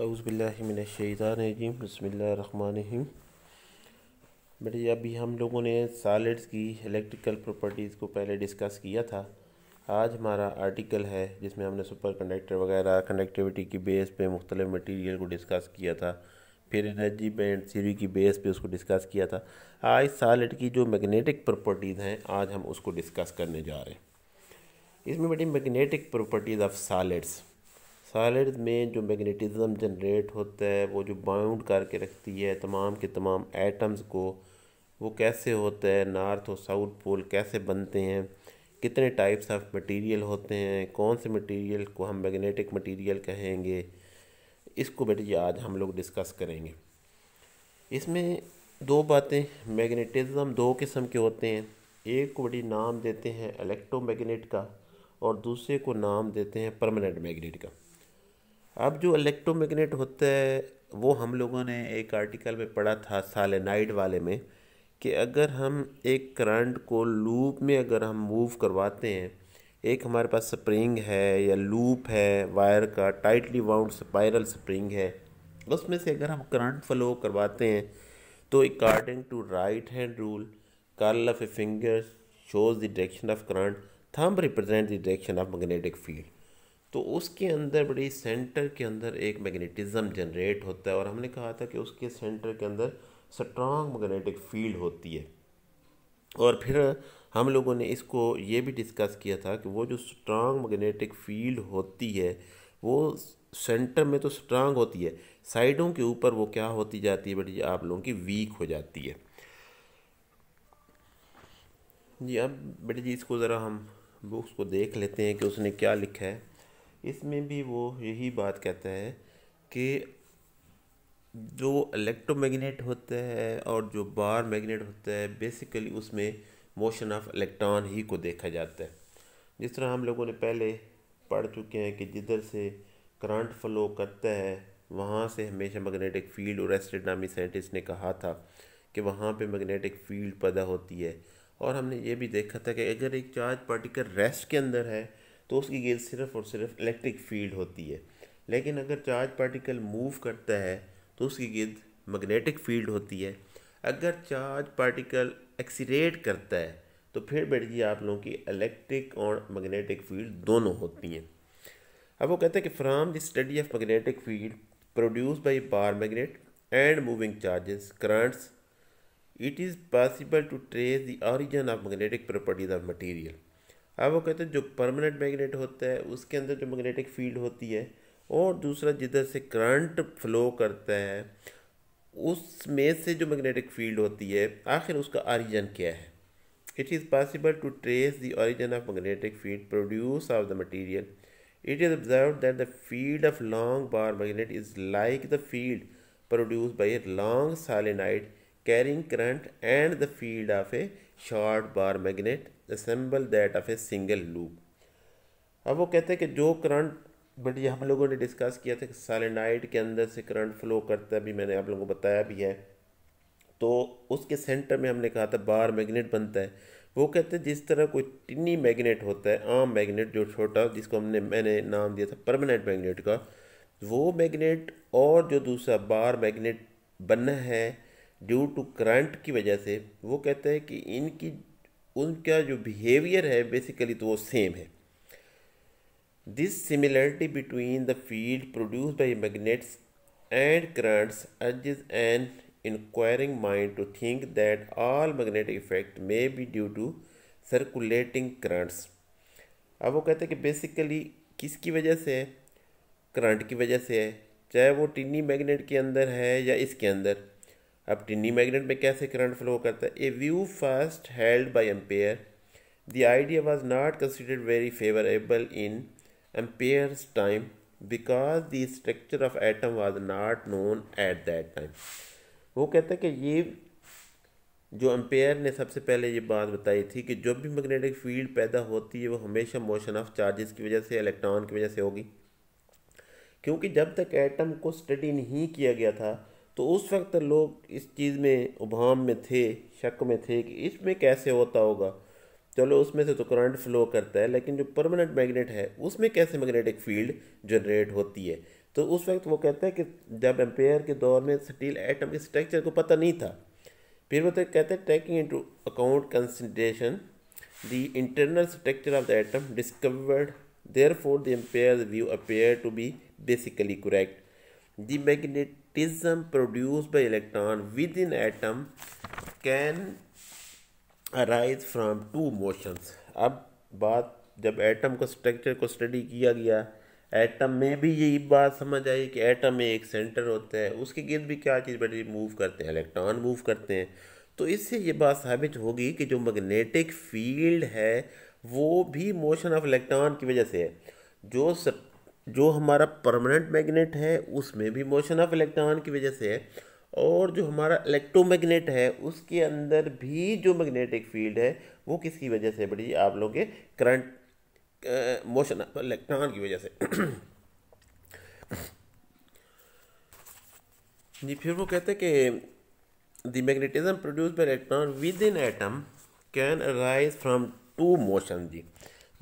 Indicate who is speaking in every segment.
Speaker 1: अज़बिल्लिमिनशैतानजीम बसमीम बेटे अभी हम लोगों ने सॉलिड्स की इलेक्ट्रिकल प्रॉपर्टीज़ को पहले डिस्कस किया था आज हमारा आर्टिकल है जिसमें हमने सुपर कंडक्टर वगैरह कनेक्टिविटी की बेस पे मुख्तलिफ मटेरियल को डिस्कस किया था फिर एनर्जी बैंड सीरी की बेस पे उसको डिस्कस किया था आज सॉलिड की जो मैग्नेटिक प्रॉपर्टीज़ हैं आज हम उसको डिस्कस करने जा रहे हैं इसमें बेटी magnetic properties of solids solid में जो मैग्नेटिज्म जनरेट होता है वो जो बाउंड करके रखती है तमाम के तमाम एटम्स को वो कैसे होता है नॉर्थ और साउथ पोल कैसे बनते हैं कितने टाइप्स ऑफ मटेरियल होते हैं कौन से मटेरियल को हम मैग्नेटिक मटेरियल कहेंगे इसको बेटी आज हम लोग डिस्कस करेंगे इसमें दो बातें मैग्नेटिज्म दो किस्म के होते हैं एक को बड़ी नाम देते हैं इलेक्ट्रोमैग्नेट का और दूसरे को नाम देते हैं परमानेंट मैग्नेट का अब जो इलेक्ट्रोमैग्नेट होते हैं वो हम लोगों ने एक आर्टिकल में पढ़ा था सालेनाइड वाले में कि अगर हम एक करंट को लूप में अगर हम मूव करवाते हैं एक हमारे पास स्प्रिंग है या लूप है वायर का टाइटली वाउंड स्पायरल स्प्रिंग है उसमें से अगर हम करंट फ्लो करवाते हैं तो according to right hand rule curl of a fingers shows the direction of current thumb represent the direction of magnetic field तो उसके अंदर बड़ी सेंटर के अंदर एक मैग्नेटिज्म जनरेट होता है और हमने कहा था कि उसके सेंटर के अंदर स्ट्रांग मैग्नेटिक फील्ड होती है और फिर हम लोगों ने इसको ये भी डिस्कस किया था कि वो जो स्ट्रांग मैग्नेटिक फील्ड होती है वो सेंटर में तो स्ट्रांग होती है साइडों के ऊपर वो क्या होती जाती है बेटी आप लोगों की वीक हो जाती है जी अब बेटी जी इसको ज़रा हम बुक्स को देख लेते हैं कि उसने क्या लिखा है इसमें भी वो यही बात कहता है कि जो इलेक्ट्रोमैग्नेट होता है और जो बार मैग्नेट होता है बेसिकली उसमें मोशन ऑफ इलेक्ट्रॉन ही को देखा जाता है जिस तरह हम लोगों ने पहले पढ़ चुके हैं कि जिधर से करंट फ्लो करता है वहाँ से हमेशा मैग्नेटिक फील्ड और एस्टेड नामी साइंटिस्ट ने कहा था कि वहाँ पे मैग्नेटिक फील्ड पैदा होती है और हमने ये भी देखा था कि अगर एक चार्ज पार्टिकल रेस्ट के अंदर है तो उसकी गेंद सिर्फ और सिर्फ इलेक्ट्रिक फील्ड होती है लेकिन अगर चार्ज पार्टिकल मूव करता है तो उसकी गेंद मैग्नेटिक फील्ड होती है अगर चार्ज पार्टिकल एक्सीट करता है तो फिर बैठ जी आप लोगों की इलेक्ट्रिक और मैग्नेटिक फील्ड दोनों होती हैं अब वो कहते हैं कि from the study of magnetic field produce by bar magnet and moving charges currents it is possible to trace the origin of magnetic properties of material अब वो कहते हैं जो परमानेंट मैग्नेट होता है उसके अंदर जो मैग्नेटिक फील्ड होती है और दूसरा जिधर से करंट फ्लो करता है उसमें से जो मैग्नेटिक फील्ड होती है आखिर उसका ऑरिजन क्या है it is possible to trace the origin of magnetic field produce of the material it is observe that the field of long bar magnet is like the field produce by a long solenoid carrying current and the field of a short bar magnet assemble that of a single loop अब वो कहते हैं कि जो current but ये हम लोगों ने डिस्कस किया था कि सालेनाइट के अंदर से करंट फ्लो करता है भी मैंने आप लोगों को बताया भी है तो उसके सेंटर में हमने कहा था बार मैग्नेट बनता है वो कहते हैं जिस तरह कोई टिनी मैग्नेट होता है आम मैग्नेट जो छोटा जिसको हमने मैंने नाम दिया था परमानेंट मैग्नेट का वो मैग्नेट और जो दूसरा बार मैग्नेट बनना है ड्यू टू करंट की वजह से वो कहते हैं कि इनकी उनका जो बिहेवियर है बेसिकली तो वो सेम है this similarity between the field produce by magnets and currents urges an inquiring mind to think that all magnetic effect may be due to circulating currents अब वो कहते हैं कि बेसिकली किसकी वजह से है करंट की वजह से है चाहे वो टिनी मैग्नेट के अंदर है या इसके अंदर अब टिन्नी मैग्नेट में कैसे करंट फ्लो करता है a view first held by Ampere the idea was not considered very favourable in Ampere's time because the structure of atom was not known at that time वो कहता है कि ये जो एम्पेयर ने सबसे पहले ये बात बताई थी कि जो भी मैग्नेटिक फील्ड पैदा होती है वो हमेशा मोशन ऑफ चार्जेस की वजह से इलेक्ट्रॉन की वजह से होगी क्योंकि जब तक एटम को स्टडी नहीं किया गया था तो उस वक्त लोग इस चीज़ में उभाम में थे शक में थे कि इसमें कैसे होता होगा चलो उसमें से तो करंट फ्लो करता है लेकिन जो परमानेंट मैग्नेट है उसमें कैसे मैग्नेटिक फील्ड जनरेट होती है तो उस वक्त वो कहते हैं कि जब एम्पेयर के दौर में स्टील एटम के स्ट्रक्चर को पता नहीं था फिर वो तो कहते हैं taking into account consideration the internal structure of the atom discovered therefore the Ampere view appear to be basically correct the magnet magnetism produced by electron within atom can arise from two motions अब बात जब atom को structure को study किया गया atom में भी यही बात समझ आई कि एटम में एक सेंटर होता है उसके गिर्द भी क्या चीज़ बड़ी मूव करते हैं इलेक्ट्रॉन मूव करते हैं तो इससे ये बात साबित होगी कि जो मैग्नेटिक फील्ड है वो भी मोशन ऑफ इलेक्ट्रॉन की वजह से है जो जो हमारा परमानेंट मैग्नेट है उसमें भी मोशन ऑफ इलेक्ट्रॉन की वजह से है और जो हमारा इलेक्ट्रोमैग्नेट है उसके अंदर भी जो मैग्नेटिक फील्ड है वो किसकी वजह से बढ़ी आप लोग के करंट मोशन ऑफ इलेक्ट्रॉन की वजह से जी फिर वो कहते हैं कि the magnetism produce by electron within atom can arise from two motion जी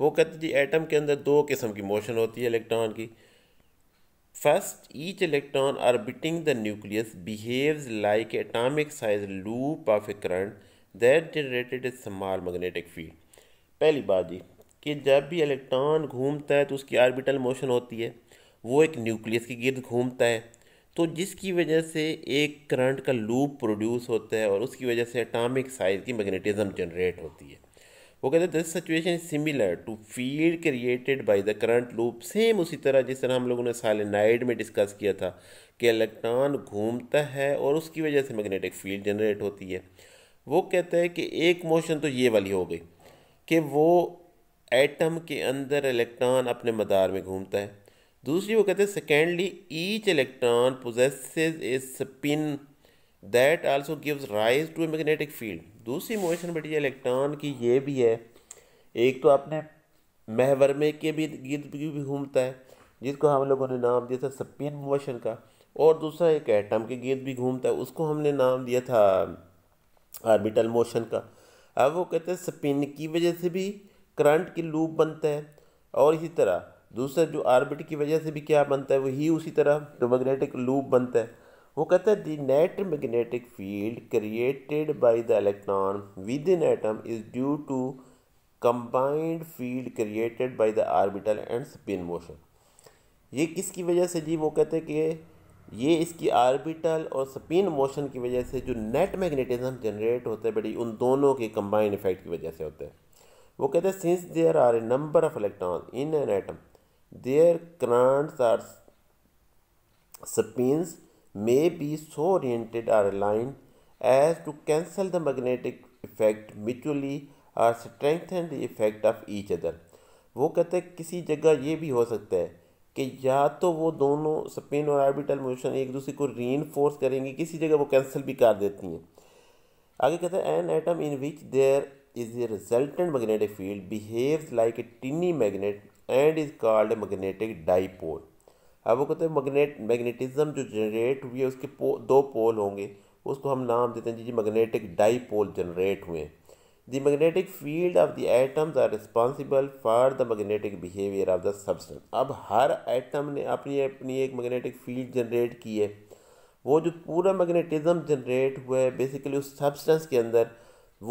Speaker 1: वो कहते जी एटम के अंदर दो किस्म की मोशन होती है इलेक्ट्रॉन की first each electron orbiting the nucleus behaves like atomic size loop of a current that generated a small magnetic field पहली बात जी कि जब भी इलेक्ट्रॉन घूमता है तो उसकी आर्बिटल मोशन होती है वो एक न्यूक्लियस के गिर्द घूमता है तो जिसकी वजह से एक करंट का लूप प्रोड्यूस होता है और उसकी वजह से एटॉमिक साइज की मैग्नेटिज्म जनरेट होती है वो कहते हैं this situation is similar to field created by the current loop same उसी तरह जिस तरह हम लोगों ने सालेनाइड में डिस्कस किया था कि इलेक्ट्रॉन घूमता है और उसकी वजह से मैग्नेटिक फील्ड जनरेट होती है वो कहता है कि एक मोशन तो ये वाली हो गई कि वो एटम के अंदर इलेक्ट्रॉन अपने मदार में घूमता है दूसरी वो कहते हैं secondly each electron possesses a spin that also gives rise to a magnetic field दूसरी मोशन बेटी इलेक्ट्रॉन की ये भी है एक तो आपने में के भी गिर्द भी घूमता है जिसको हम लोगों ने नाम दिया था स्पिन मोशन का और दूसरा एक एटम के गिर्द भी घूमता है उसको हमने नाम दिया था आर्बिटल मोशन का अब वो कहते हैं स्पिन की वजह से भी करंट की लूप बनता है और इसी तरह दूसरा जो आर्बिट की वजह से भी क्या बनता है वही उसी तरह जो मैग्नेटिक लूप बनता है वो कहते हैं the net magnetic field created by the electron within atom is due to combined field created by the orbital and spin motion ये किसकी वजह से जी वो कहते हैं कि ये इसकी आर्बिटल और स्पिन मोशन की वजह से जो नेट मैग्नेटिज्म जनरेट होते हैं बड़ी उन दोनों के कंबाइंड इफेक्ट की वजह से होते हैं वो कहते हैं since there are a number of electron in an atom their क्रांड्स are spins may be so oriented or aligned as to cancel the magnetic effect mutually or strengthen the effect of each other. वो कहते हैं किसी जगह ये भी हो सकता है कि या तो वो दोनों स्पिन और आर्बिटल मोशन एक दूसरे को री फोर्स करेंगी किसी जगह वो कैंसिल भी कर देती हैं आगे कहते हैं an atom in which there is a resultant magnetic field behaves like a tiny magnet and is called magnetic dipole अब वो कहते हैं मैग्नेट मैग्नेटिज्म जो जनरेट हुई है उसके पो, दो पोल होंगे उसको हम नाम देते हैं जी मैग्नेटिक डाईपोल जनरेट हुए the magnetic field of the atoms are responsible for the magnetic behaviour of the substance अब हर एटम ने अपनी अपनी एक मैग्नेटिक फील्ड जनरेट की है वो जो पूरा मैग्नेटिज्म जनरेट हुआ है बेसिकली उस सब्सटेंस के अंदर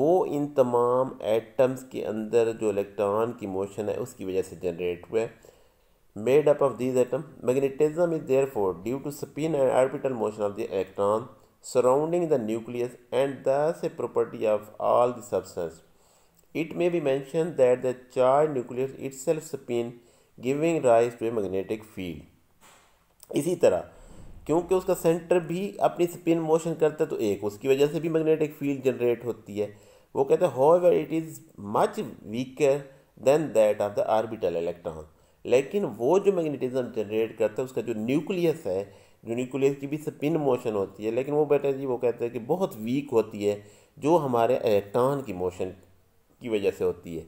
Speaker 1: वो इन तमाम एटम्स के अंदर जो इलेक्ट्रॉन की मोशन है उसकी वजह से जनरेट हुआ है made up of these atoms. Magnetism is therefore due to spin and orbital motion of the electron surrounding the nucleus and thus a property of all the substance. It may be mentioned that the charged nucleus itself spin giving rise to a magnetic field. इसी तरह क्योंकि उसका centre भी अपनी spin motion करता है तो एक उसकी वजह से भी मैग्नेटिक फील्ड जनरेट होती है वो कहते हैं however it is much weaker than that of the orbital electron लेकिन वो जो मैग्नेटिज्म जनरेट करता है उसका जो न्यूक्लियस है जो न्यूक्लियस की भी स्पिन मोशन होती है लेकिन वो बेटा जी वो कहते हैं कि बहुत वीक होती है जो हमारे इलेक्ट्रॉन की मोशन की वजह से होती है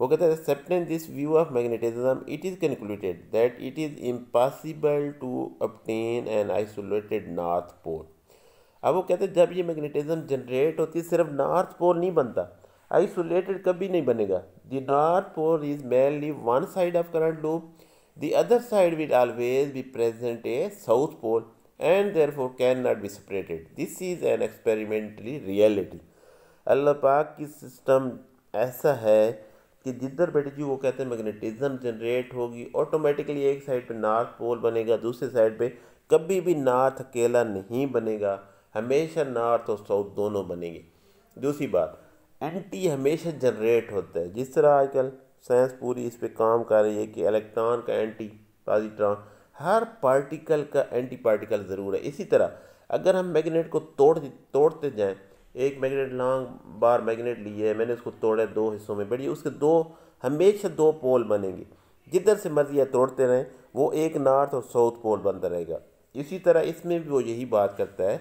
Speaker 1: वो कहते हैं acceptance this view of magnetism it is concluded that it is impossible to obtain an isolated north pole अब वो कहते हैं जब ये मैग्नेटिज्म जनरेट होती है सिर्फ नॉर्थ पोल नहीं बनता आइसोलेटेड कभी नहीं बनेगा the north pole is mainly one side of current loop the other side will always be present a south pole and therefore cannot be separated this is an experimentally reality अल्लाह पाक की system ऐसा है कि जिधर बैठेगी जी वो कहते हैं मैग्नेटिज्म जनरेट होगी ऑटोमेटिकली एक साइड पे नॉर्थ पोल बनेगा दूसरे साइड पे कभी भी नॉर्थ अकेला नहीं बनेगा हमेशा नॉर्थ और साउथ दोनों बनेंगे दूसरी बात एंटी हमेशा जनरेट होता है जिस तरह आजकल साइंस पूरी इस पर काम कर रही है कि इलेक्ट्रॉन का एंटी पॉजिट्रॉन हर पार्टिकल का एंटी पार्टिकल ज़रूर है इसी तरह अगर हम मैग्नेट को तोड़ तोड़ते जाएं एक मैग्नेट लॉन्ग बार मैग्नेट लिए है मैंने उसको तोड़ा दो हिस्सों में बढ़िया उसके दो हमेशा दो पोल बनेंगे जिधर से मर्जी या तोड़ते रहें वो एक नॉर्थ और साउथ पोल बनता रहेगा इसी तरह इसमें भी वो यही बात करता है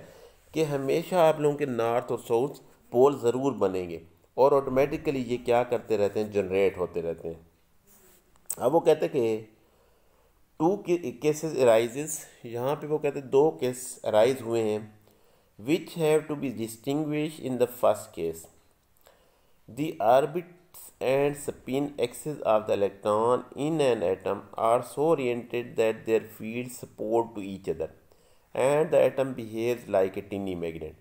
Speaker 1: कि हमेशा आप लोगों के नॉर्थ और साउथ पोल ज़रूर बनेंगे और ऑटोमेटिकली ये क्या करते रहते हैं जनरेट होते रहते हैं अब वो कहते हैं कि टू केसेस अराइजेस यहाँ पे वो कहते हैं दो केस अराइज हुए हैं which have to be distinguish in the first case the orbits and spin axes of the electron in an atom are so oriented that their field support to each other and the atom behave like a tiny magnet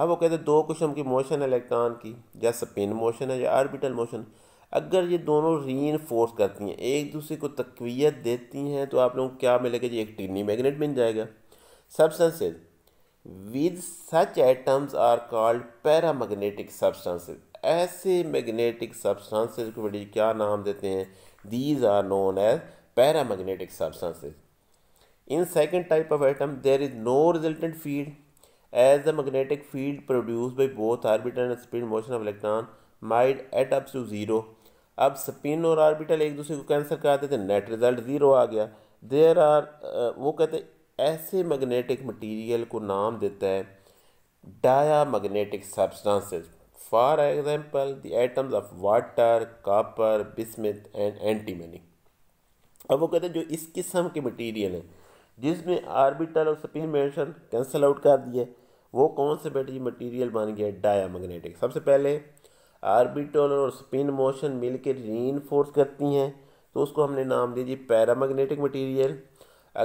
Speaker 1: अब हाँ, वो कहते हैं दो किस्म की motion है electron की या स्पिन मोशन है या आर्बिटल मोशन अगर ये दोनों रीन फोर्स करती हैं एक दूसरे को तकवीत देती हैं तो आप लोगों को क्या मिलेगा जी एक टिनी मैग्नेट बन जाएगा substances with such atoms are called paramagnetic substances ऐसे मैग्नेटिक सब्सटेंसेज को बड़ी क्या नाम देते हैं these are known as paramagnetic substances in second type of atom there is no resultant field as the magnetic field produce by both orbital and spin motion of electron might add up to zero अब spin और orbital एक दूसरे को cancel कराते थे net result zero आ गया there are वो कहते ऐसे मैग्नेटिक मटीरियल को नाम देता है diamagnetic substances for example the atoms of water copper bismuth and antimony अब वो कहते हैं जो इस किस्म के मटीरियल हैं जिसमें आर्बिटल और स्पिन मोशन कैंसल आउट कर दिए वो कौन से बैटरी मटेरियल बन गया डायामैग्नेटिक सबसे पहले आर्बिटल और स्पिन मोशन मिल के रीन करती हैं तो उसको हमने नाम दिया जी पैरामैग्नेटिक मटेरियल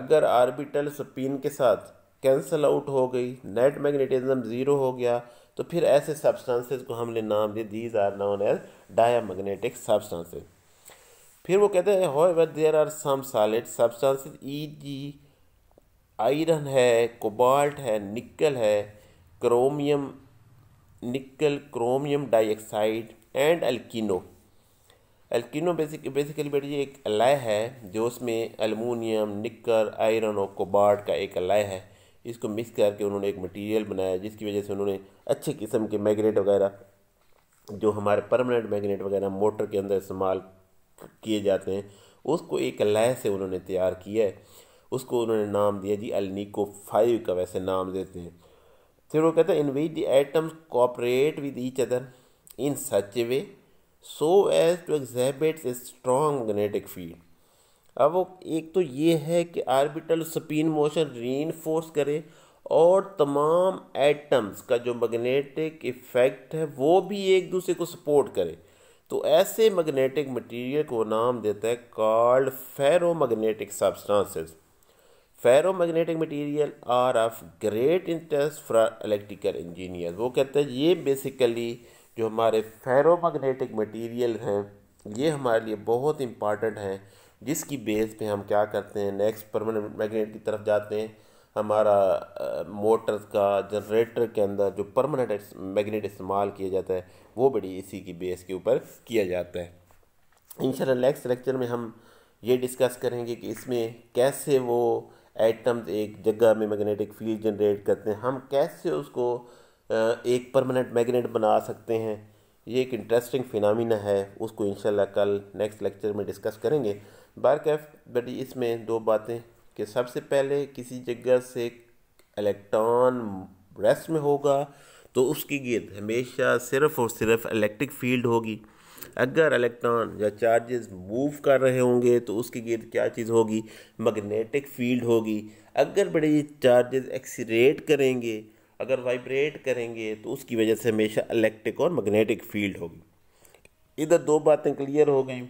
Speaker 1: अगर आर्बिटल स्पिन के साथ कैंसल आउट हो गई नेट मैग्नेटिज्म ज़ीरो हो गया तो फिर ऐसे सब्सटेंसेस को हमने नाम दिया these are known as diamagnetic substances फिर वो कहते हैं how ever there are some solid substances E ji iron है कोबाल्ट है निकल है क्रोमियम निकल chromium dioxide and अल्किनो अल्किनो basic basically बेटी एक अलाय है जो उसमें अलमूनियम निकल आयरन और कोबाल्ट का एक अलाय है इसको मिक्स करके उन्होंने एक मटेरियल बनाया जिसकी वजह से उन्होंने अच्छे किस्म के मैग्नेट वगैरह जो हमारे परमानेंट मैग्नेट वगैरह मोटर के अंदर इस्तेमाल किए जाते हैं उसको एक लय से उन्होंने तैयार किया है उसको उन्होंने नाम दिया जी अलनीको फाइव का वैसे नाम देते हैं फिर वो कहते हैं in which the atoms cooperate with each other in such a way so as to exhibit a strong magnetic field अब वो एक तो ये है कि आर्बिटल स्पिन मोशन इनफोर्स करे और तमाम एटम्स का जो मैग्नेटिक इफ़ेक्ट है वो भी एक दूसरे को सपोर्ट करे तो ऐसे मैग्नेटिक मटेरियल को नाम देता है called ferromagnetic substances ferromagnetic material are of great interest for electrical engineer वो कहते हैं ये बेसिकली जो हमारे फेरोमैग्नेटिक मटेरियल हैं ये हमारे लिए बहुत इंपॉर्टेंट हैं जिसकी बेस पे हम क्या करते हैं नेक्स्ट परमानेंट मैग्नेट की तरफ जाते हैं हमारा मोटर का जनरेटर के अंदर जो परमानेंट मैग्नेट इस्तेमाल किया जाता है वो बड़ी इसी की बेस के ऊपर किया जाता है इंशाल्लाह नेक्स्ट लेक्चर में हम ये डिस्कस करेंगे कि इसमें कैसे वो एटम्स एक जगह में मैग्नेटिक फील्ड जनरेट करते हैं हम कैसे उसको एक परमानेंट मैग्नेट बना सकते हैं ये एक इंटरेस्टिंग फिनमिना है उसको इंशाल्लाह कल नेक्स्ट लेक्चर में डिस्कस करेंगे बार कैफ बट इसमें दो बातें कि सबसे पहले किसी जगह से इलेक्ट्रॉन रेस्ट में होगा तो उसकी गिरद हमेशा सिर्फ़ और सिर्फ इलेक्ट्रिक फील्ड होगी अगर इलेक्ट्रॉन या चार्जेस मूव कर रहे होंगे तो उसके गिर्द तो क्या चीज़ होगी मैग्नेटिक फील्ड होगी अगर बड़े चार्जेस एक्सीट करेंगे अगर वाइब्रेट करेंगे तो उसकी वजह से हमेशा इलेक्ट्रिक और मैग्नेटिक फील्ड होगी इधर दो बातें क्लियर हो गई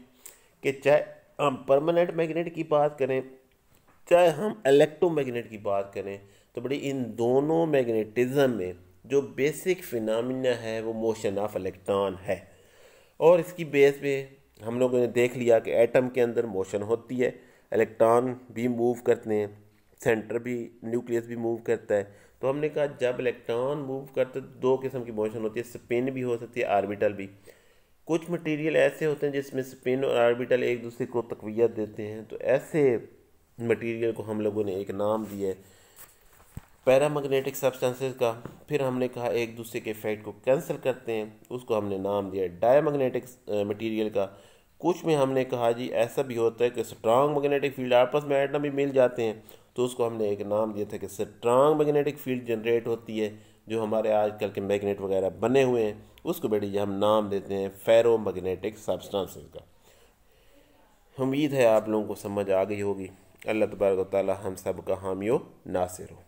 Speaker 1: कि चाहे हम परमानेंट मैग्नेट की बात करें चाहे हम इलेक्ट्रोमैग्नेट की बात करें तो बड़ी इन दोनों मैगनेटिज़म में जो बेसिक फिनमिना है वो मोशन ऑफ इलेक्ट्रॉन है और इसकी बेस पे हम लोगों ने देख लिया कि एटम के अंदर मोशन होती है इलेक्ट्रॉन भी मूव करते हैं सेंटर भी न्यूक्लियस भी मूव करता है तो हमने कहा जब इलेक्ट्रॉन मूव करते तो दो किस्म की मोशन होती है स्पिन भी हो सकती है आर्बिटल भी कुछ मटेरियल ऐसे होते हैं जिसमें स्पिन और आर्बिटल एक दूसरे को तकवीत देते हैं तो ऐसे मटेरियल को हम लोगों ने एक नाम दिया है पैरामैग्नेटिक सब्सटेंसेस का फिर हमने कहा एक दूसरे के इफेक्ट को कैंसिल करते हैं उसको हमने नाम दिया डायमैग्नेटिक मटेरियल का कुछ में हमने कहा जी ऐसा भी होता है कि स्ट्रांग मैग्नेटिक फील्ड आपस में एटम भी मिल जाते हैं तो उसको हमने एक नाम दिया था कि स्ट्रांग मैग्नेटिक फील्ड जनरेट होती है जो हमारे आजकल के मैग्नेट वगैरह बने हुए हैं उसको बेटी जी हम नाम देते हैं फेरो मैग्नेटिक सब्सटेंसेस का उम्मीद है आप लोगों को समझ आ गई होगी अल्लाह तबारक ताली हम सब का हामियों नासिर हो